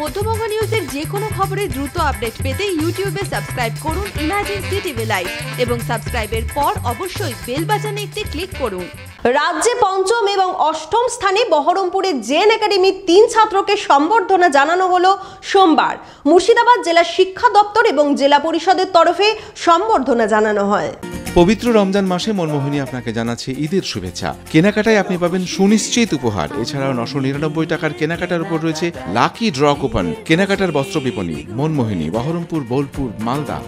মধ্যবঙ্গ নিউজের যে কোনো খবরের দ্রুত আপডেট পেতে ইউটিউবে সাবস্ক্রাইব করুন ইমাজিন সিটিভি লাইভ এবং সাবস্ক্রাইবের পর অবশ্যই বেল বাটনে একটি ক্লিক করুন রাজ্যে পঞ্চম এবং অষ্টম স্থানে বহরমপুরের জেন একাডেমির তিন ছাত্রকে সম্বর্ধনা জানানো হলো সোমবার মুর্শিদাবাদ জেলা শিক্ষা দপ্তর এবং জেলা পরিষদের তরফে সম্বর্ধনা জানানো হয় পবিত্র রমজান মাসে মনমোহিনী আপনাকে জানাচ্ছে ঈদের শুভেচ্ছা কেনাকাটায় আপনি পাবেন সুনিশ্চিত উপহার এছাড়াও নশো নিরানব্বই টাকার কেনাকাটার উপর রয়েছে লাকি ড্র কুপন কেনাকাটার বস্ত্র বিপণী মনমোহিনী বহরমপুর বোলপুর মালদা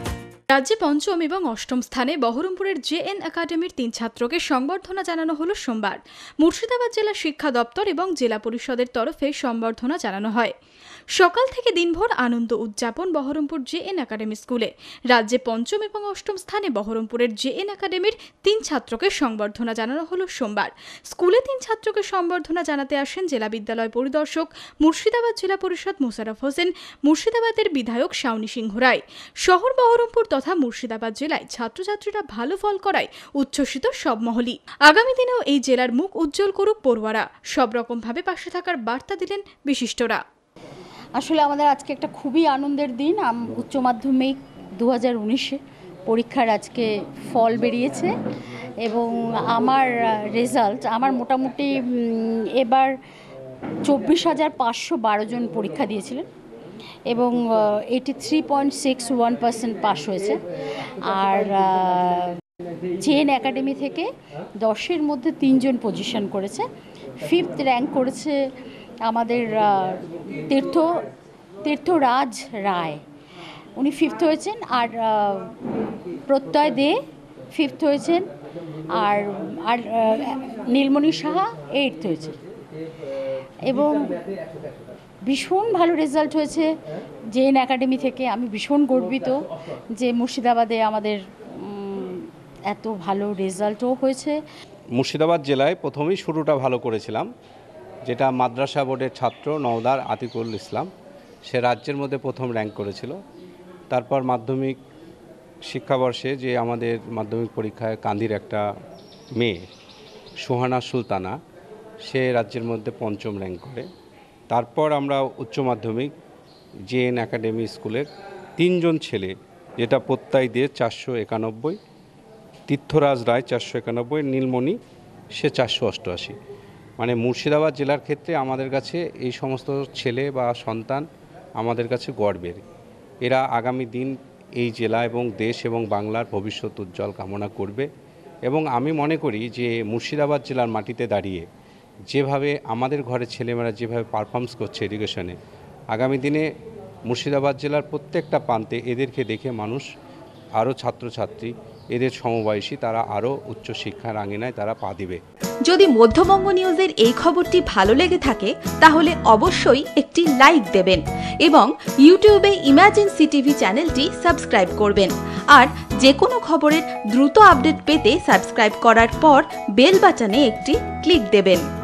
রাজ্যে পঞ্চম এবং অষ্টম স্থানে বহরমপুরের জেএন একাডেমির তিন ছাত্রকে সংবর্ধনা জানানো হলো সোমবার মুর্শিদাবাদ জেলা শিক্ষা দপ্তর এবং জেলা পরিষদের তরফে সংবর্ধনা জানানো হয় সকাল থেকে দিনভর আনন্দ উদযাপন বহরমপুর জেএন একাডেমি স্কুলে রাজ্যে পঞ্চম এবং অষ্টম স্থানে বহরমপুরের জে এন একাডেমির তিন ছাত্রকে সংবর্ধনা জানানো হলো সোমবার স্কুলে তিন ছাত্রকে সংবর্ধনা জানাতে আসেন জেলা বিদ্যালয় পরিদর্শক মুর্শিদাবাদ জেলা পরিষদ মোশারফ হোসেন মুর্শিদাবাদের বিধায়ক শাওনি সিংহ রায় শহর বহরমপুর তথা মুর্শিদাবাদ জেলায় ছাত্রছাত্রীরা ভালো ফল করায় উচ্ছ্বসিত সব মহলই আগামী দিনেও এই জেলার মুখ উজ্জ্বল করুক পড়ুয়ারা সব রকমভাবে পাশে থাকার বার্তা দিলেন বিশিষ্টরা আসলে আমাদের আজকে একটা খুবই আনন্দের দিন উচ্চ মাধ্যমিক দু হাজার উনিশে পরীক্ষার আজকে ফল বেরিয়েছে এবং আমার রেজাল্ট আমার মোটামুটি এবার চব্বিশ হাজার পাঁচশো বারো জন পরীক্ষা দিয়েছিলেন এবং eighty three point six one percent pass হয়েছে আর জেএন একাডেমি থেকে দশের মধ্যে তিনজন পজিশন করেছে ফিফথ র্যাঙ্ক করেছে আমাদের তীর্থ তীর্থরাজ রায় উনি ফিফথ হয়েছেন আর প্রত্যয় দে ফিফথ হয়েছেন আর আর নীলমণি সাহা এইট হয়েছে এবং ভীষণ ভালো রেজাল্ট হয়েছে জেন একাডেমি থেকে আমি ভীষণ গর্বিত যে মুর্শিদাবাদে আমাদের এত ভালো রেজাল্টও হয়েছে মুর্শিদাবাদ জেলায় প্রথমেই শুরুটা ভালো করেছিলাম যেটা মাদ্রাসা বোর্ডের ছাত্র নওদার আতিকুল ইসলাম সে রাজ্যের মধ্যে প্রথম র্যাঙ্ক করেছিল তারপর মাধ্যমিক শিক্ষাবর্ষে যে আমাদের মাধ্যমিক পরীক্ষায় কান্দির একটা মেয়ে সুহানা সুলতানা সে রাজ্যের মধ্যে পঞ্চম র্যাঙ্ক করে তারপর আমরা উচ্চ মাধ্যমিক জেএন একাডেমি স্কুলের তিনজন ছেলে যেটা প্রত্যয় দিয়ে চারশো একানব্বই তীর্থরাজ রায় চারশো একানব্বই নীলমণি সে চারশো অষ্টআশি মানে মুর্শিদাবাদ জেলার ক্ষেত্রে আমাদের কাছে এই সমস্ত ছেলে বা সন্তান আমাদের কাছে গর্বের এরা আগামী দিন এই জেলা এবং দেশ এবং বাংলার ভবিষ্যৎ উজ্জ্বল কামনা করবে এবং আমি মনে করি যে মুর্শিদাবাদ জেলার মাটিতে দাঁড়িয়ে যেভাবে আমাদের ঘরের ছেলেমেয়েরা যেভাবে পারফর্মস করছে এডুকেশনে আগামী দিনে মুর্শিদাবাদ জেলার প্রত্যেকটা প্রান্তে এদেরকে দেখে মানুষ আরও ছাত্রছাত্রী এদের সমবয়সী তারা আরও উচ্চশিক্ষার আঙিনায় তারা পা দিবে যদি মধ্যবঙ্গ নিউজের এই খবরটি ভালো লেগে থাকে তাহলে অবশ্যই একটি লাইক দেবেন এবং ইউটিউবে ইমার্জেন্সি টিভি চ্যানেলটি সাবস্ক্রাইব করবেন আর যে কোনো খবরের দ্রুত আপডেট পেতে সাবস্ক্রাইব করার পর বেল বাটনে একটি ক্লিক দেবেন